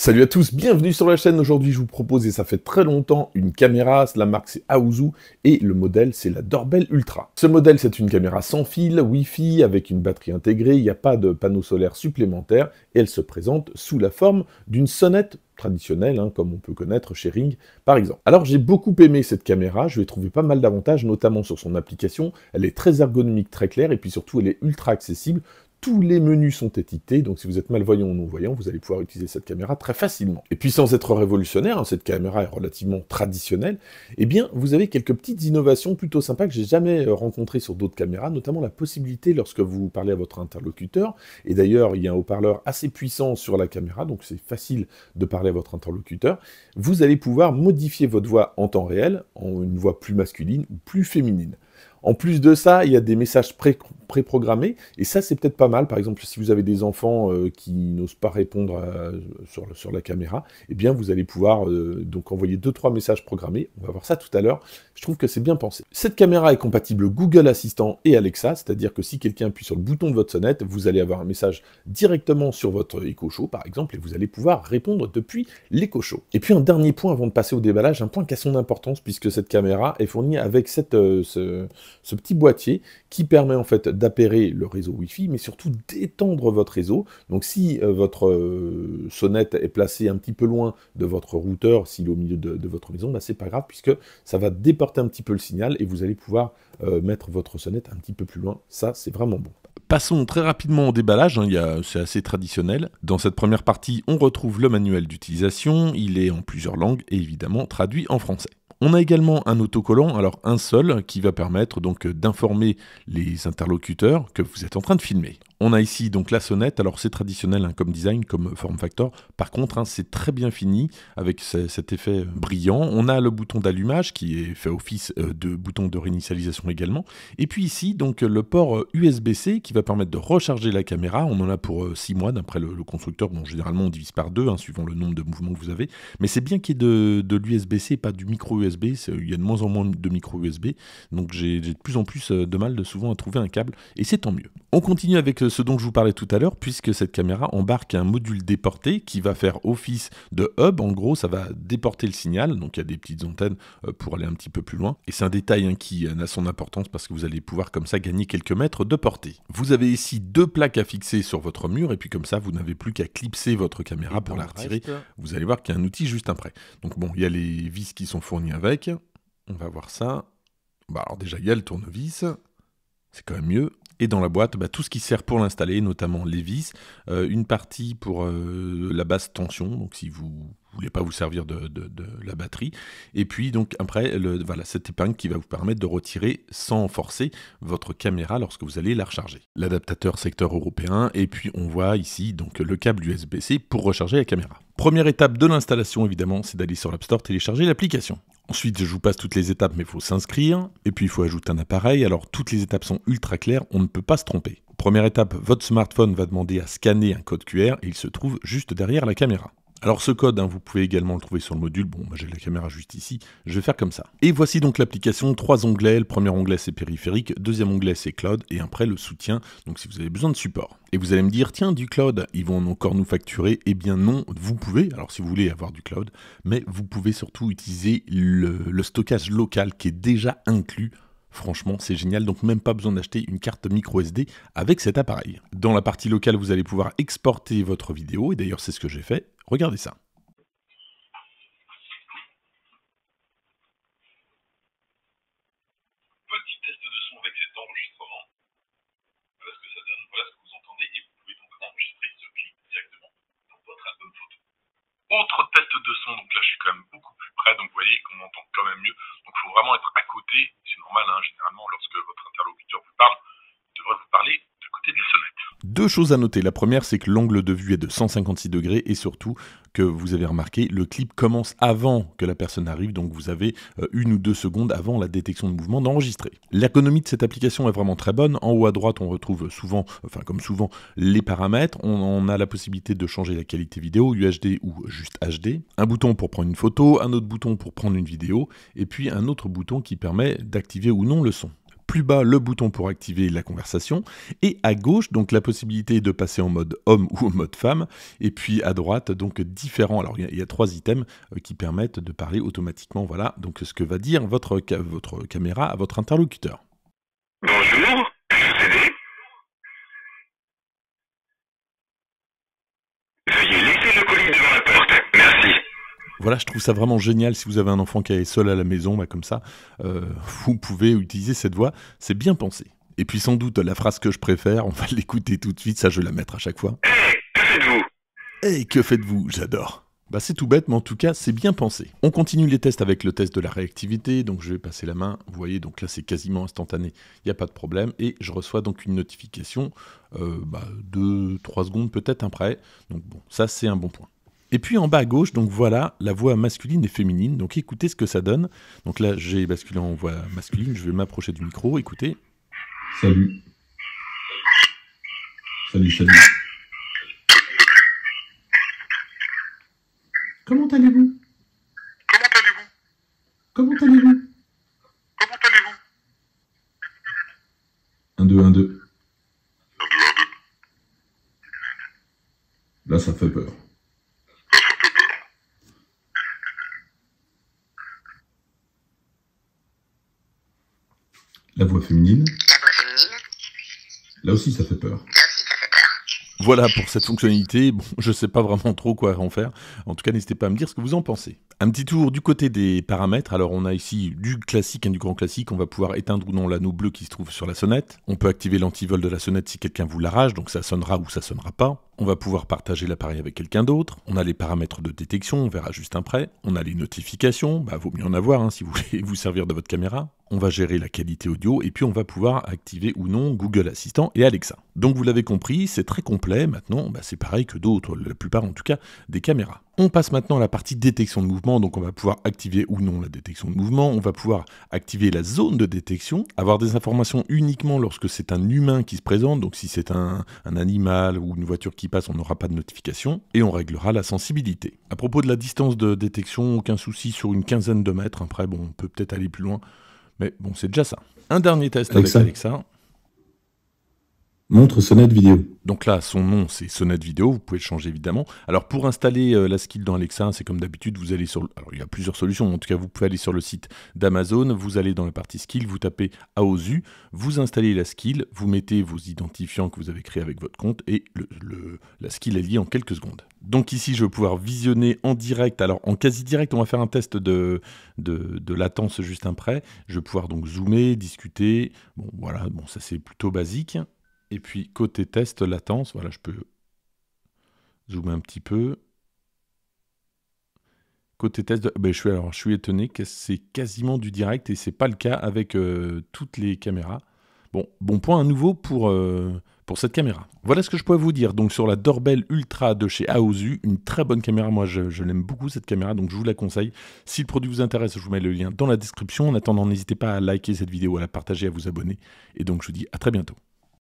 Salut à tous, bienvenue sur la chaîne. Aujourd'hui, je vous propose, et ça fait très longtemps, une caméra. La marque, c'est Aouzou, et le modèle, c'est la dorbell Ultra. Ce modèle, c'est une caméra sans fil, Wi-Fi, avec une batterie intégrée. Il n'y a pas de panneau solaire supplémentaire, et elle se présente sous la forme d'une sonnette traditionnelle, hein, comme on peut connaître chez Ring par exemple. Alors j'ai beaucoup aimé cette caméra, je vais trouver pas mal d'avantages, notamment sur son application. Elle est très ergonomique, très claire, et puis surtout elle est ultra accessible, tous les menus sont étiquetés, donc si vous êtes malvoyant ou non-voyant, vous allez pouvoir utiliser cette caméra très facilement. Et puis sans être révolutionnaire, hein, cette caméra est relativement traditionnelle, eh bien vous avez quelques petites innovations plutôt sympas que j'ai jamais euh, rencontrées sur d'autres caméras, notamment la possibilité lorsque vous parlez à votre interlocuteur, et d'ailleurs il y a un haut-parleur assez puissant sur la caméra, donc c'est facile de parler à votre interlocuteur, vous allez pouvoir modifier votre voix en temps réel, en une voix plus masculine ou plus féminine. En plus de ça, il y a des messages pré-programmés. et ça, c'est peut-être pas mal. Par exemple, si vous avez des enfants euh, qui n'osent pas répondre sur, la caméra, eh bien, vous allez pouvoir euh, donc envoyer 2-3 messages programmés. On va voir ça tout à l'heure. Je trouve que c'est bien pensé. Cette caméra est compatible Google Assistant et Alexa, c'est-à-dire que si quelqu'un appuie sur le bouton de votre sonnette, vous allez avoir un message directement sur votre Echo Show, par exemple, et vous allez pouvoir répondre depuis l'Echo Show. Et puis, un dernier point avant de passer au déballage, un point qui a son importance, puisque cette caméra est fournie avec cette... Euh, ce petit boîtier qui permet en fait d'appairer le réseau Wi-Fi, mais surtout d'étendre votre réseau. Donc si euh, votre euh, sonnette est placée un petit peu loin de votre routeur, s'il est au milieu de, votre maison, bah, c'est pas grave puisque ça va déporter un petit peu le signal et vous allez pouvoir euh, mettre votre sonnette un petit peu plus loin. Ça, c'est vraiment bon. Passons très rapidement au déballage, hein. c'est assez traditionnel. Dans cette première partie, on retrouve le manuel d'utilisation, il est en plusieurs langues et évidemment traduit en français. On a également un autocollant, alors un seul, qui va permettre donc d'informer les interlocuteurs que vous êtes en train de filmer. On a ici donc la sonnette, alors c'est traditionnel hein, comme design, comme form factor, par contre hein, c'est très bien fini avec cet effet brillant. On a le bouton d'allumage qui est fait office euh, de bouton de réinitialisation également. Et puis ici donc le port USB-C euh, qui va permettre de recharger la caméra, on en a pour 6 euh, mois d'après le, constructeur, bon généralement on divise par 2 hein, suivant le nombre de mouvements que vous avez, mais c'est bien qu'il y ait de, l'USB-C, pas du micro USB, il y a de moins en moins de micro USB, donc j'ai de plus en plus de mal de souvent à trouver un câble, et c'est tant mieux. On continue avec ce dont je vous parlais tout à l'heure, puisque cette caméra embarque un module déporté qui va faire office de hub. En gros, ça va déporter le signal, donc il y a des petites antennes euh, pour aller un petit peu plus loin. Et c'est un détail hein, qui euh, a son importance parce que vous allez pouvoir comme ça gagner quelques mètres de portée. Vous avez ici deux plaques à fixer sur votre mur, et puis comme ça, vous n'avez plus qu'à clipser votre caméra pour la retirer. Vous allez voir qu'il y a un outil juste après. Donc bon, il y a les vis qui sont fournies avec. On va voir ça. Bah alors déjà, il y a le tournevis. C'est quand même mieux. Et dans la boîte, bah, tout ce qui sert pour l'installer, notamment les vis, euh, une partie pour euh, la basse tension, donc si vous voulez pas vous servir de, la batterie. Et puis donc après, voilà, cette épingle qui va vous permettre de retirer sans forcer votre caméra lorsque vous allez la recharger. L'adaptateur secteur européen, et puis on voit ici donc le câble USB-C pour recharger la caméra. Première étape de l'installation, évidemment, c'est d'aller sur l'App Store télécharger l'application. Ensuite, je vous passe toutes les étapes, mais il faut s'inscrire. Et puis, il faut ajouter un appareil. Alors, toutes les étapes sont ultra claires, on ne peut pas se tromper. Première étape, votre smartphone va demander à scanner un code QR il se trouve juste derrière la caméra. Alors ce code, hein, vous pouvez également le trouver sur le module, bon moi j'ai la caméra juste ici, je vais faire comme ça. Et voici donc l'application, trois onglets, le premier onglet c'est périphérique, deuxième onglet c'est cloud, et après le soutien, donc si vous avez besoin de support. Et vous allez me dire, tiens du cloud, ils vont encore nous facturer, eh bien non, vous pouvez, alors si vous voulez avoir du cloud, mais vous pouvez surtout utiliser le stockage local qui est déjà inclus Franchement, c'est génial, donc même pas besoin d'acheter une carte micro SD avec cet appareil. Dans la partie locale, vous allez pouvoir exporter votre vidéo, et d'ailleurs c'est ce que j'ai fait. Regardez ça. Petit de son Autre test de son, donc là je suis quand même beaucoup donc vous voyez qu'on entend quand même mieux. Donc il faut vraiment être à côté, c'est normal, hein, généralement, lorsque votre interlocuteur deux choses à noter. La première, c'est que l'angle de vue est de 156 degrés et surtout que vous avez remarqué, le clip commence avant que la personne arrive, donc vous avez euh, une ou deux secondes avant la détection de mouvement d'enregistrer. L'économie de cette application est vraiment très bonne. En haut à droite, on retrouve souvent, enfin comme souvent, les paramètres. On, on a la possibilité de changer la qualité vidéo, UHD ou juste HD. Un bouton pour prendre une photo, un autre bouton pour prendre une vidéo, et puis un autre bouton qui permet d'activer ou non le son plus bas le bouton pour activer la conversation, et à gauche donc la possibilité de passer en mode homme ou en mode femme, et puis à droite donc différents. Alors il y, a trois items euh, qui permettent de parler automatiquement. Voilà donc ce que va dire votre, votre caméra à votre interlocuteur. Bonjour. voilà, je trouve ça vraiment génial. Si vous avez un enfant qui est seul à la maison, bah, comme ça, euh, vous pouvez utiliser cette voix. C'est bien pensé. Et puis sans doute la phrase que je préfère, on va l'écouter tout de suite. Ça, je vais la mettre à chaque fois. Hey, eh, que faites-vous eh, que faites-vous J'adore. Bah c'est tout bête, mais en tout cas, c'est bien pensé. On continue les tests avec le test de la réactivité, donc je vais passer la main, vous voyez, donc là c'est quasiment instantané, il n'y a pas de problème, et je reçois donc une notification, euh, bah, 2-3 secondes peut-être après, donc bon, ça c'est un bon point. Et puis en bas à gauche, donc voilà la voix masculine et féminine. Donc écoutez ce que ça donne. Donc là, j'ai basculé en voix masculine. Je vais m'approcher du micro. Écoutez. Salut. Salut, salut. Comment allez-vous Comment allez-vous Comment allez-vous Comment allez-vous 1, 2, 1, 2. 1, 2, 1, 2. Là, ça fait peur. La voix féminine. La voix féminine. Là aussi, ça fait peur. Voilà pour cette fonctionnalité. Bon, je ne sais pas vraiment trop quoi en faire. En tout cas, n'hésitez pas à me dire ce que vous en pensez. Un petit tour du côté des paramètres. Alors, on a ici du classique et du grand classique. On va pouvoir éteindre ou non l'anneau bleu qui se trouve sur la sonnette. On peut activer l'antivol de la sonnette si quelqu'un vous l'arrache, donc ça sonnera ou ça sonnera pas. On va pouvoir partager l'appareil avec quelqu'un d'autre. On a les paramètres de détection, on verra juste après. On a les notifications, bah, vaut mieux en avoir hein, si vous voulez vous servir de votre caméra on va gérer la qualité audio et puis on va pouvoir activer ou non Google Assistant et Alexa. Donc vous l'avez compris, c'est très complet. Maintenant, bah, c'est pareil que d'autres, la plupart en tout cas, des caméras. On passe maintenant à la partie détection de mouvement, donc on va pouvoir activer ou non la détection de mouvement, on va pouvoir activer la zone de détection, avoir des informations uniquement lorsque c'est un humain qui se présente, donc si c'est un, animal ou une voiture qui passe, on n'aura pas de notification, et on réglera la sensibilité. À propos de la distance de détection, aucun souci sur une quinzaine de mètres, après bon, on peut peut-être aller plus loin, mais bon, c'est déjà ça. Un dernier test avec Alexa montre sonnette vidéo. Donc là, son nom, c'est sonnette vidéo, vous pouvez le changer évidemment. Alors pour installer euh, la skill dans Alexa, c'est comme d'habitude, vous allez sur... Alors il y a plusieurs solutions, en tout cas vous pouvez aller sur le site d'Amazon, vous allez dans la partie skill, vous tapez AOSU, vous installez la skill, vous mettez vos identifiants que vous avez créés avec votre compte et la skill est liée en quelques secondes. Donc ici, je vais pouvoir visionner en direct. Alors en quasi direct, on va faire un test de, de, de latence juste après. Je vais pouvoir donc zoomer, discuter. Bon voilà, bon ça c'est plutôt basique. Et puis côté test latence, voilà, je peux zoomer un petit peu. Côté test, ben, je, suis, alors, je suis étonné que c'est quasiment du direct et c'est pas le cas avec euh, toutes les caméras. Bon, bon point à nouveau pour, euh, pour cette caméra. Voilà ce que je pouvais vous dire. Donc sur la Dorbel Ultra de chez Aosu, une très bonne caméra. Moi, je, je l'aime beaucoup cette caméra, donc je vous la conseille. Si le produit vous intéresse, je vous mets le lien dans la description. En attendant, n'hésitez pas à liker cette vidéo, à la partager, à vous abonner. Et donc je vous dis à très bientôt.